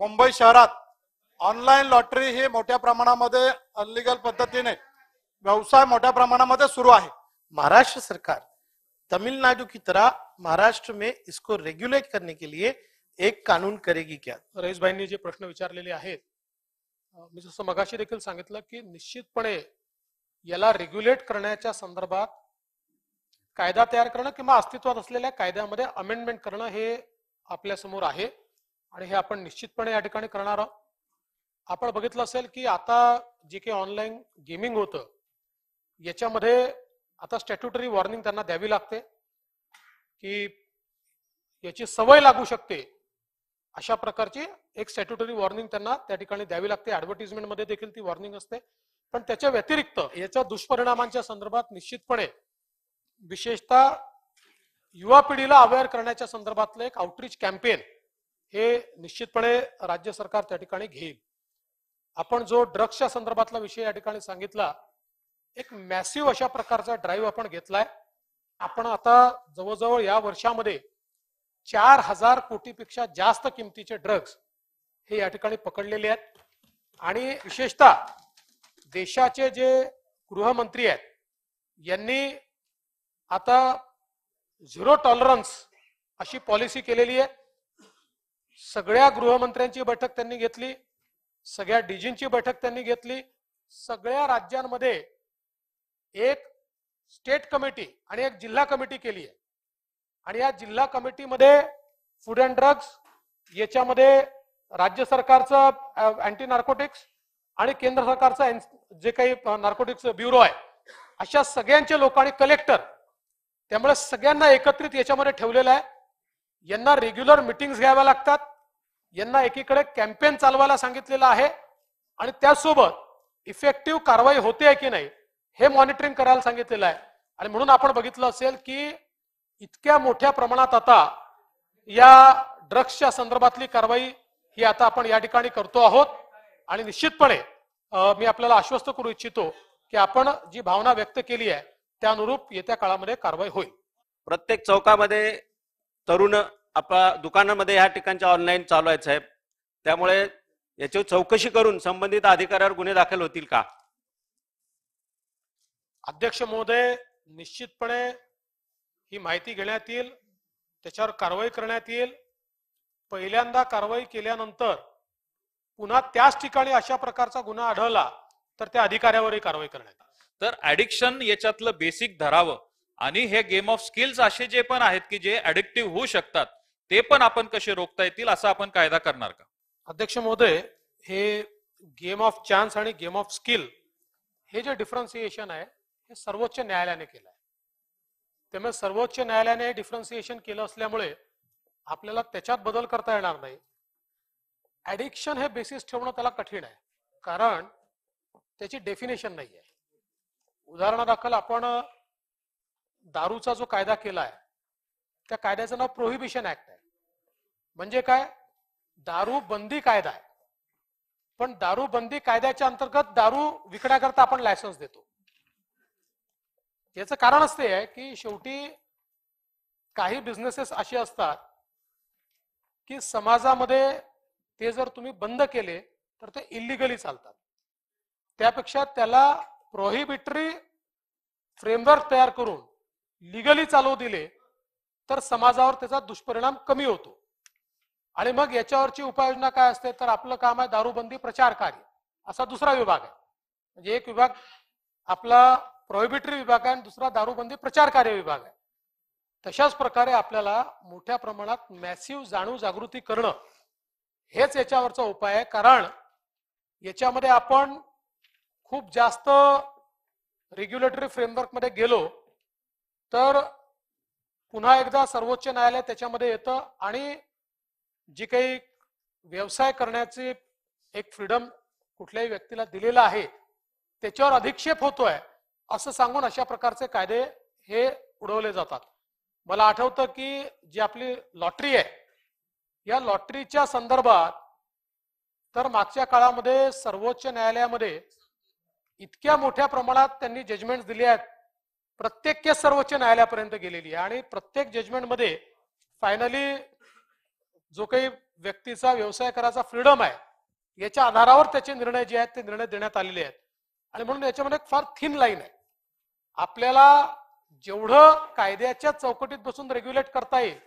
मुंबई शहरात online lottery ही मोठ्या प्रमाणामध्ये अनलिगल पद्धतीने व्यवसाय मोठ्या प्रमाणामध्ये सुरू आहे महाराष्ट्र सरकार तमिळनाडू की तरह महाराष्ट्र में इसको रेग्युलेट करने के लिए एक कानून करेगी क्या रईस भाईंनी जे प्रश्न विचारलेले आहेत मी जसं मगाशी देखील सांगितलं की निश्चितपणे याला रेग्युलेट करण्याच्या संदर्भात कायदा तयार करणं किंवा अस्तित्वात असलेल्या कायद्यामध्ये अमेंडमेंट करणं हे आपल्यासमोर आहे आणि हे आपण निश्चितपणे या ठिकाणी करणार आहोत आपण बघितलं असेल की आता जे काही ऑनलाईन गेमिंग होतं याच्यामध्ये आता स्टॅट्युटरी वॉर्निंग त्यांना द्यावी लागते की याची सवय लागू शकते अशा प्रकारची एक स्टॅट्युटरी वॉर्निंग त्यांना त्या ठिकाणी द्यावी लागते ऍडव्हर्टिजमेंटमध्ये देखील ती वॉर्निंग असते पण त्याच्या व्यतिरिक्त याच्या दुष्परिणामांच्या संदर्भात निश्चितपणे विशेषतः युवा पिढीला अवेअर करण्याच्या संदर्भातलं एक आउटरीच कॅम्पेन हे निश्चितपणे राज्य सरकार त्या ठिकाणी घेईल आपण जो ड्रग्सच्या संदर्भातला विषय या ठिकाणी सांगितला एक मॅसिव्ह अशा प्रकारचा ड्राईव्ह आपण घेतलाय आपण आता जवळजवळ या वर्षामध्ये चार हजार कोटीपेक्षा जास्त किमतीचे ड्रग्स हे या ठिकाणी पकडलेले आहेत आणि विशेषतः देशाचे जे गृहमंत्री आहेत यांनी आता झिरो टॉलरन्स अशी पॉलिसी केलेली आहे सगळ्या गृहमंत्र्यांची बैठक त्यांनी घेतली सगळ्या डीजींची बैठक त्यांनी घेतली सगळ्या राज्यांमध्ये एक स्टेट कमिटी आणि एक जिल्हा कमिटी केली आहे आणि या जिल्हा कमिटीमध्ये फूड अँड ड्रग्स याच्यामध्ये राज्य सरकारचं अँटी नार्कोटिक्स आणि केंद्र सरकारचं जे काही नार्कोटिक्स ब्युरो आहे अशा सगळ्यांचे लोक आणि कलेक्टर त्यामुळे सगळ्यांना एकत्रित याच्यामध्ये ठेवलेलं आहे यांना रेग्युलर मिटिंग्स घ्याव्या लागतात यांना एकीकडे कॅम्पेन चालवायला सांगितलेलं आहे आणि त्यासोबत इफेक्टिव्ह कारवाई होते की नाही हे मॉनिटरिंग करायला सांगितलेलं आहे आणि म्हणून आपण बघितलं असेल की इतक्या मोठ्या प्रमाणात आता या ड्रग्सच्या संदर्भातली कारवाई ही आता आपण या ठिकाणी करतो आहोत आणि निश्चितपणे मी आपल्याला आश्वस्त करू इच्छितो की आपण जी भावना व्यक्त केली आहे त्या अनुरूप येत्या काळामध्ये कारवाई होईल प्रत्येक चौकामध्ये तरुण आपल्या दुकानामध्ये ह्या ठिकाणच्या ऑनलाईन चालू आहे साहेब त्यामुळे याची चौकशी करून संबंधित अधिकाऱ्यावर गुन्हे दाखल होतील का अध्यक्ष महोदय निश्चितपणे ही माहिती घेण्यात येईल त्याच्यावर कारवाई करण्यात येईल पहिल्यांदा कारवाई केल्यानंतर पुन्हा त्याच ठिकाणी अशा प्रकारचा गुन्हा आढळला तर त्या अधिकाऱ्यावरही कारवाई करण्यात येईल तर ऍडिक्शन याच्यातलं बेसिक धरावं आणि हे गेम ऑफ स्किल्स असे जे पण आहेत की जे ऍडिक्टिव्ह होऊ शकतात ते पण आपण कसे रोखता येतील असा आपण कायदा करणार का अध्यक्ष महोदय हे गेम ऑफ चान्स आणि गेम ऑफ स्किल हे जे डिफरन्सिएशन आहे हे सर्वोच्च न्यायालयाने केलं आहे त्यामुळे सर्वोच्च न्यायालयाने डिफरन्सिएशन केलं असल्यामुळे आपल्याला त्याच्यात बदल करता येणार नाही ऍडिक्शन हे बेसिस ठेवणं त्याला कठीण आहे कारण त्याची डेफिनेशन नाही आहे उदाहरणादाखल आपण दारूचा जो कायदा केला आहे त्या कायद्याचं नाव प्रोहिबिशन ऍक्ट आहे म्हणजे काय दारू बंदी कायदा आहे पण दारू बंदी कायद्याच्या अंतर्गत दारू विकण्याकरता आपण लायसन्स देतो याचं कारण असते आहे की शेवटी काही बिझनेसेस असे असतात की समाजामध्ये ते जर तुम्ही बंद केले तर ते इलिगली चालतात त्यापेक्षा त्याला प्रोहिबिटरी फ्रेमवर्क तयार करून लिगली चालू दिले तर समाजावर त्याचा दुष्परिणाम कमी होतो आणि मग याच्यावरची उपाययोजना काय असते तर आपलं काम आहे दारूबंदी प्रचार कार्य असा दुसरा विभाग आहे म्हणजे एक विभाग आपला प्रोहिबिटरी विभाग आहे आणि दुसरा दारूबंदी प्रचार कार्य विभाग आहे तशाच प्रकारे आपल्याला मोठ्या प्रमाणात मॅसिव जाणीव जागृती करणं हेच याच्यावरचा उपाय आहे कारण याच्यामध्ये आपण खूप जास्त रेग्युलेटरी फ्रेमवर्कमध्ये गेलो तर पुन्हा एकदा सर्वोच्च न्यायालय त्याच्यामध्ये येतं आणि जी काही व्यवसाय करण्याची एक फ्रीडम कुठल्याही व्यक्तीला दिलेला आहे त्याच्यावर अधिक्षेप होतोय असं सांगून अशा प्रकारचे कायदे हे उडवले जातात मला आठवतं की जी आपली लॉटरी आहे या लॉटरीच्या संदर्भात तर मागच्या काळामध्ये सर्वोच्च न्यायालयामध्ये इतक्या मोठ्या प्रमाणात त्यांनी जजमेंट दिले आहेत प्रत्येक केस सर्वोच्च न्यायालयापर्यंत गेलेली आहे आणि प्रत्येक जजमेंटमध्ये फायनली जो काही व्यक्तीचा व्यवसाय करायचा फ्रीडम आहे याच्या आधारावर त्याचे निर्णय जे आहेत ते निर्णय देण्यात आलेले आहेत आणि म्हणून याच्यामध्ये एक फार थिन लाईन आहे आपल्याला जेवढं कायद्याच्या चौकटीत बसून रेग्युलेट करता येईल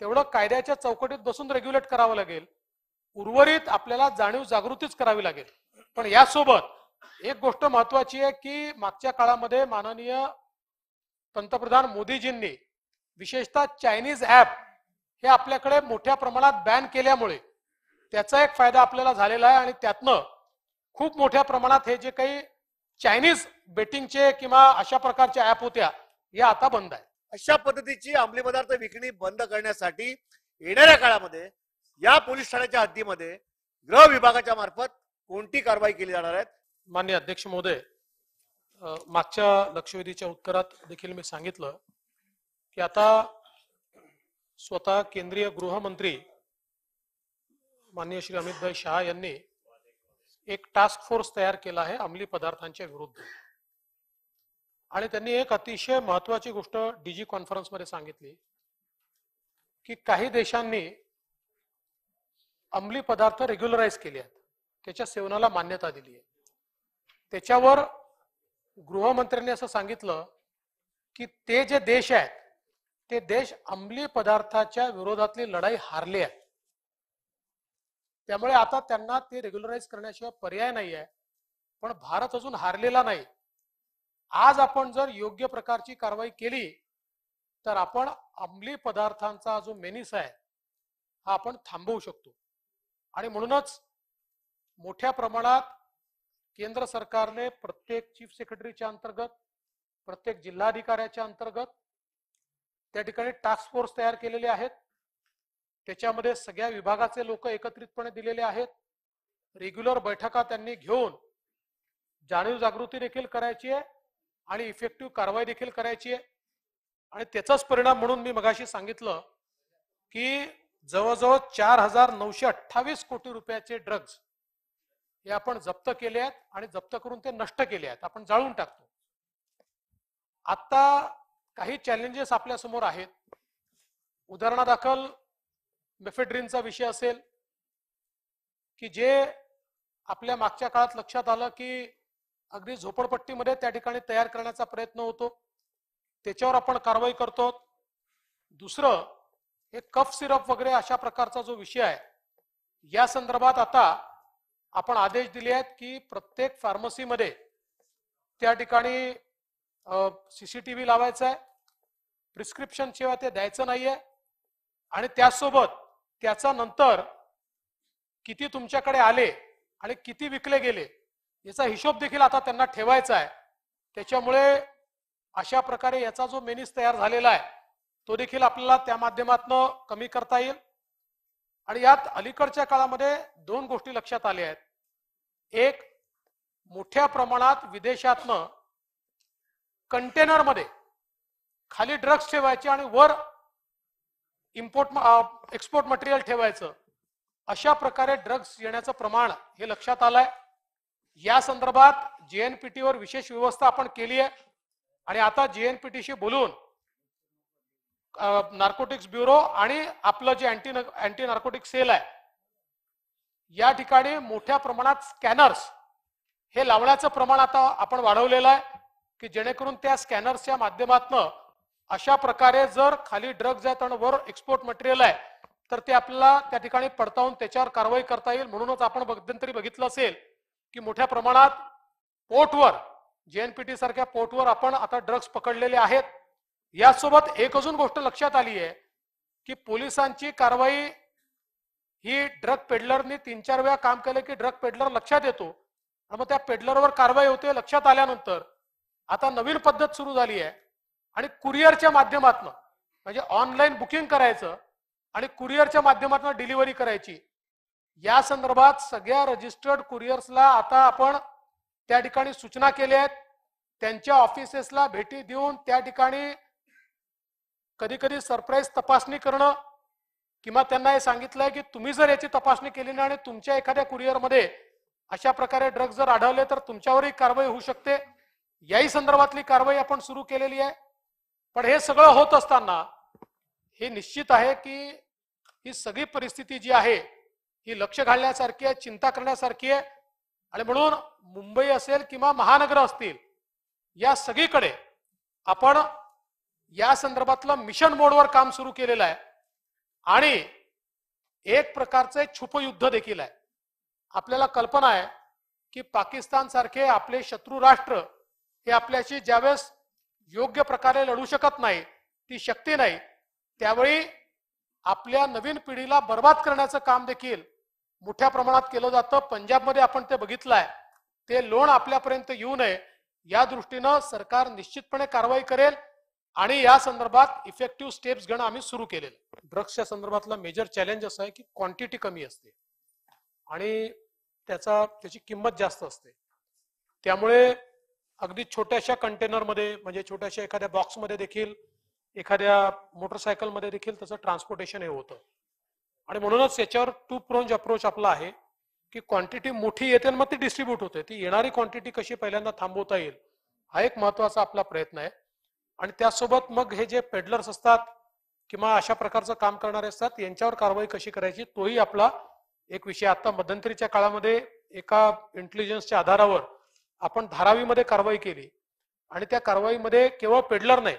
तेवढं कायद्याच्या चौकटीत बसून रेग्युलेट करावं लागेल उर्वरित आपल्याला जाणीव जागृतीच करावी लागेल पण यासोबत एक गोष्ट महत्वाची आहे की मागच्या काळामध्ये माननीय पंतप्रधान मोदीजींनी विशेषतः चायनीज ॲप हे आपल्याकडे मोठ्या प्रमाणात बॅन केल्यामुळे त्याचा एक फायदा आपल्याला झालेला आहे आणि त्यातनं खूप मोठ्या प्रमाणात हे जे काही चायनीज बेटिंगचे किंवा अशा प्रकारच्या ऍप होत्या या आता बंद आहे अशा पद्धतीची अंमली पदार्थ विक्री बंद करण्यासाठी येणाऱ्या काळामध्ये या पोलीस ठाण्याच्या हद्दीमध्ये गृह विभागाच्या मार्फत कोणती कारवाई केली जाणार आहे मान्य अध्यक्ष महोदय मागच्या लक्षवेधीच्या उत्तरात देखील मी सांगितलं की आता स्वतः केंद्रीय गृहमंत्री माननीय श्री अमितभाई शहा यांनी एक टास्क फोर्स तयार केला आहे अंमली पदार्थांच्या विरुद्ध आणि त्यांनी एक अतिशय महत्वाची गोष्ट डीजी कॉन्फरन्समध्ये सांगितली की काही देशांनी अंमली पदार्थ रेग्युलराईज केले आहेत त्याच्या सेवनाला मान्यता दिली आहे त्याच्यावर गृहमंत्र्यांनी असं सांगितलं की ते जे देश आहेत ते देश अंमली पदार्थाच्या विरोधातली लढाई हारली आहे त्यामुळे आता त्यांना ते रेग्युलराईज करण्याशिवाय पर्याय नाही आहे पण भारत अजून हारलेला नाही आज आपण जर योग्य प्रकारची कारवाई केली तर आपण अंमली पदार्थांचा जो मेनिस आहे हा आपण थांबवू शकतो आणि म्हणूनच मोठ्या प्रमाणात केंद्र सरकारने प्रत्येक चीफ सेक्रेटरीच्या अंतर्गत प्रत्येक जिल्हाधिकाऱ्याच्या अंतर्गत त्या ठिकाणी टास्क फोर्स तयार केलेले आहेत त्याच्यामध्ये सगळ्या विभागाचे लोक एकत्रितपणे दिलेले आहेत रेग्युलर बैठका त्यांनी घेऊन जाणीव जागृती देखील करायची आहे आणि इफेक्टिव्ह कारवाई देखील करायची आहे आणि त्याचाच परिणाम म्हणून मी मगाशी सांगितलं की जवळजवळ चार हजार नऊशे अठ्ठावीस कोटी रुपयाचे ड्रग्ज हे आपण जप्त केले आहेत आणि जप्त करून ते नष्ट केले आहेत आपण जाळून टाकतो आता काही चॅलेंजेस आपल्या समोर आहेत उदाहरणादाखल मेफेड्रीनचा विषय असेल की जे आपल्या मागच्या काळात लक्षात आलं की अगदी झोपडपट्टीमध्ये त्या ठिकाणी तयार करण्याचा प्रयत्न होतो त्याच्यावर आपण कारवाई करतो दुसरं हे कफ सिरप वगैरे अशा प्रकारचा जो विषय आहे या संदर्भात आता आपण आदेश दिले आहेत की प्रत्येक फार्मसीमध्ये त्या ठिकाणी सीसीटीव्ही लावायचा आहे प्रिस्क्रिप्शन शिवाय ते द्यायचं नाहीये आणि त्यासोबत त्याचा नंतर किती तुमच्याकडे आले आणि किती विकले गेले याचा हिशोब देखील आता त्यांना ठेवायचा आहे त्याच्यामुळे अशा प्रकारे याचा जो मेनिस तयार झालेला आहे तो देखील आपल्याला त्या माध्यमातून कमी करता येईल आणि यात अलीकडच्या काळामध्ये दोन गोष्टी लक्षात आल्या आहेत एक मोठ्या प्रमाणात विदेशातनं कंटेनरमध्ये खाली ड्रग्स ठेवायचे आणि वर इम्पोर्ट एक्सपोर्ट मटेरियल ठेवायचं अशा प्रकारे ड्रग्स येण्याचं प्रमाण हे लक्षात आलंय या संदर्भात जेएनपीटीवर विशेष व्यवस्था आपण केली आहे आणि आता जेएनपीटीशी बोलून नार्कोटिक्स ब्युरो आणि आपलं जे अँटी अँटी नार्कोटिक सेल आहे या ठिकाणी मोठ्या प्रमाणात स्कॅनर्स हे लावण्याचं प्रमाण आता आपण वाढवलेलं आहे की जेणेकरून त्या स्कॅनर्सच्या माध्यमातून अशा प्रकारे जर खाली ड्रग्ज आहेत आणि वर एक्सपोर्ट मटेरियल आहे तर ते आपल्याला त्या ठिकाणी पडताळून त्याच्यावर कारवाई करता येईल म्हणूनच आपण मध्यंतरी बघितलं असेल की मोठ्या प्रमाणात पोर्टवर जेएनपीटी सारख्या पोर्टवर आपण आता ड्रग्ज पकडलेले आहेत यासोबत एक अजून गोष्ट लक्षात आली आहे की पोलिसांची कारवाई ही ड्रग पेडलरनी तीन चार वेळा काम केलं की ड्रग पेडलर लक्षात येतो आणि मग त्या पेडलरवर कारवाई होते लक्षात आल्यानंतर आता नवीन पद्धत सुरू झाली आहे आणि कुरिअरच्या माध्यमातून म्हणजे ऑनलाईन बुकिंग करायचं आणि कुरिअरच्या माध्यमातून डिलिव्हरी करायची या संदर्भात सगळ्या रजिस्टर्ड कुरिअर्सला आता आपण त्या ठिकाणी सूचना केल्या आहेत त्यांच्या ऑफिसेसला भेटी देऊन त्या ठिकाणी कधी कधी सरप्राईज तपासणी करणं किंवा त्यांना हे सांगितलंय की तुम्ही जर याची तपासणी केली नाही आणि तुमच्या एखाद्या कुरिअरमध्ये अशा प्रकारे ड्रग्ज जर आढळले तर तुमच्यावरही कारवाई होऊ शकते याही संदर्भातली कारवाई आपण सुरू केलेली आहे पण हे सगळं होत असताना हे निश्चित आहे की ही सगळी परिस्थिती जी आहे ही लक्ष घालण्यासारखी आहे चिंता करण्यासारखी आहे आणि म्हणून मुंबई असेल किंवा महानगर असतील या सगळीकडे आपण या संदर्भातलं मिशन मोडवर काम सुरू केलेलं आहे आणि एक प्रकारचं छुपयुद्ध देखील आहे आपल्याला कल्पना आहे की पाकिस्तान सारखे आपले शत्रू राष्ट्र हे आपल्याशी ज्यावेळेस योग्य प्रकारे लढू शकत नाही ती शक्ती नाही त्यावेळी आपल्या नवीन पिढीला बर्बाद करण्याचं काम देखील मोठ्या प्रमाणात केलं जातं पंजाबमध्ये आपण ते बघितलं आहे ते लोण आपल्यापर्यंत येऊ नये या दृष्टीनं सरकार निश्चितपणे कारवाई करेल आणि या संदर्भात इफेक्टिव्ह स्टेप्स घेणं आम्ही सुरू केलेलं ड्रग्सच्या संदर्भातला मेजर चॅलेंज असं आहे की क्वांटिटी कमी असते आणि त्याचा त्याची किंमत जास्त असते त्यामुळे अगदी छोट्याशा कंटेनरमध्ये म्हणजे छोट्याशा एखाद्या बॉक्समध्ये देखील एखाद्या मोटरसायकलमध्ये देखील त्याचं ट्रान्सपोर्टेशन हे होतं आणि म्हणूनच याच्यावर टू प्रोंज अप्रोच आपला आहे की क्वांटिटी मोठी येते आणि मग ती डिस्ट्रीब्यूट होते ती येणारी क्वांटिटी कशी पहिल्यांदा थांबवता येईल हा एक महत्वाचा आपला प्रयत्न आहे आणि त्यासोबत मग हे जे पेडलर्स असतात किंवा अशा प्रकारचं काम करणारे असतात यांच्यावर कारवाई कशी करायची तोही आपला एक विषय आता मध्यंतरीच्या काळामध्ये एका इंटेलिजन्सच्या आधारावर आपण धारावीमध्ये कारवाई केली आणि त्या कारवाईमध्ये केवळ पेडलर नाही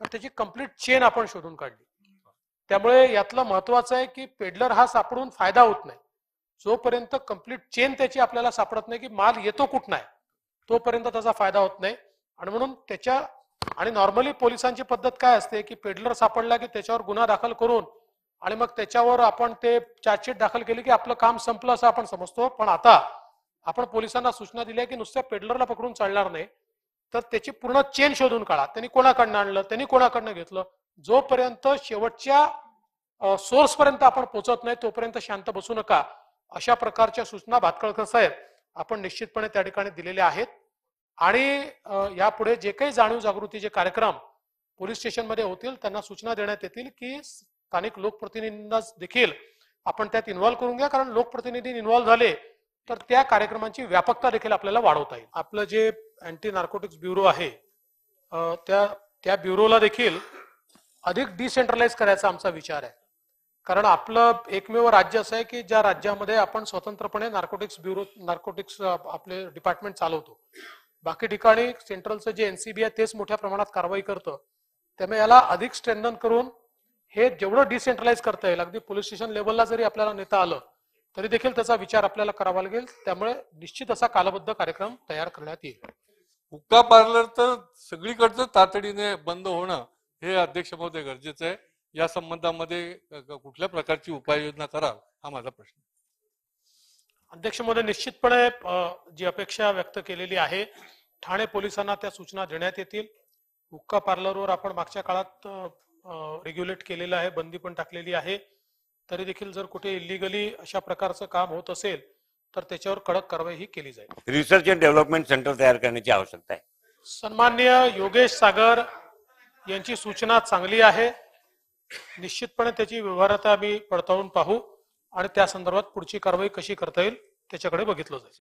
तर त्याची कम्प्लीट चेन आपण शोधून काढली त्यामुळे यातलं महत्वाचं आहे की पेडलर हा सापडून फायदा होत नाही जोपर्यंत कम्प्लीट चेन त्याची आपल्याला सापडत नाही की माल येतो कुठ नाही तोपर्यंत त्याचा फायदा होत नाही आणि म्हणून त्याच्या आणि नॉर्मली पोलिसांची पद्धत काय असते की पेडलर सापडला की त्याच्यावर गुन्हा दाखल करून आणि मग त्याच्यावर आपण ते चार्जशीट दाखल केली की आपलं काम संपलं असं आपण समजतो पण आता आपण पोलिसांना सूचना दिल्या की नुसत्या पेडलरला पकडून चालणार नाही तर त्याची पूर्ण चेन शोधून काढा त्यांनी कोणाकडनं आणलं त्यांनी कोणाकडनं घेतलं जोपर्यंत शेवटच्या सोर्स पर्यंत आपण पोहोचत नाही तोपर्यंत शांत बसू नका अशा प्रकारच्या सूचना भातकळकर साहेब आपण निश्चितपणे त्या ठिकाणी दिलेल्या आहेत आणि यापुढे जे काही जाणीव जागृतीचे कार्यक्रम पोलीस स्टेशनमध्ये होतील त्यांना सूचना देण्यात येतील की स्थानिक लोकप्रतिनिधींना देखील आपण त्यात इन्व्हॉल्व्ह करून घ्या कारण लोकप्रतिनिधी इन्व्हॉल्व्ह झाले तर त्या कार्यक्रमांची व्यापकता देखील आपल्याला वाढवता येईल आपलं जे अँटी नार्कोटिक्स ब्युरो आहे त्या त्या ब्युरोला देखील अधिक डिसेंट्रलाइज करायचा आमचा विचार आहे कारण आपलं एकमेव राज्य असं आहे की ज्या राज्यामध्ये आपण स्वतंत्रपणे नार्कोटिक्स ब्युरो नार्कोटिक्स आपले डिपार्टमेंट चालवतो बाकी ठिकाणी सेंट्रलचं जे एनसीबी आहे तेच मोठ्या प्रमाणात कारवाई करतं त्यामुळे याला अधिक स्ट्रेंथन करून हे जेवढं डिसेंट्रलाइज करता येईल अगदी पोलीस स्टेशन लेवलला जरी आपल्याला नेता आलं तरी देखील त्याचा विचार आपल्याला करावा लागेल त्यामुळे निश्चित असा कालबद्ध कार्यक्रम तयार करण्यात येईल हुक्का पार्लर तर सगळीकडचं तातडीने बंद होणं हे अध्यक्ष महोदय गरजेचं आहे या संबंधामध्ये कुठल्या प्रकारची उपाययोजना करा हा माझा प्रश्न अध्यक्ष महोदय निश्चितपणे जी अपेक्षा व्यक्त केलेली आहे ठाणे पोलिसांना त्या सूचना देण्यात येतील हुक्का पार्लरवर आपण मागच्या काळात रेग्युलेट केलेलं आहे बंदी पण टाकलेली आहे तरी देखील जर कुठे इलिगली अशा प्रकारचं काम होत असेल तर त्याच्यावर कडक कारवाई ही केली जाईल रिसर्च अँड डेव्हलपमेंट सेंटर तयार करण्याची आवश्यकता आहे सन्मान्य योगेश सागर यांची सूचना चांगली आहे निश्चितपणे त्याची व्यवहारता आम्ही पडताळून पाहू आणि त्या संदर्भात पुढची कारवाई कशी करता येईल त्याच्याकडे बघितलं जाईल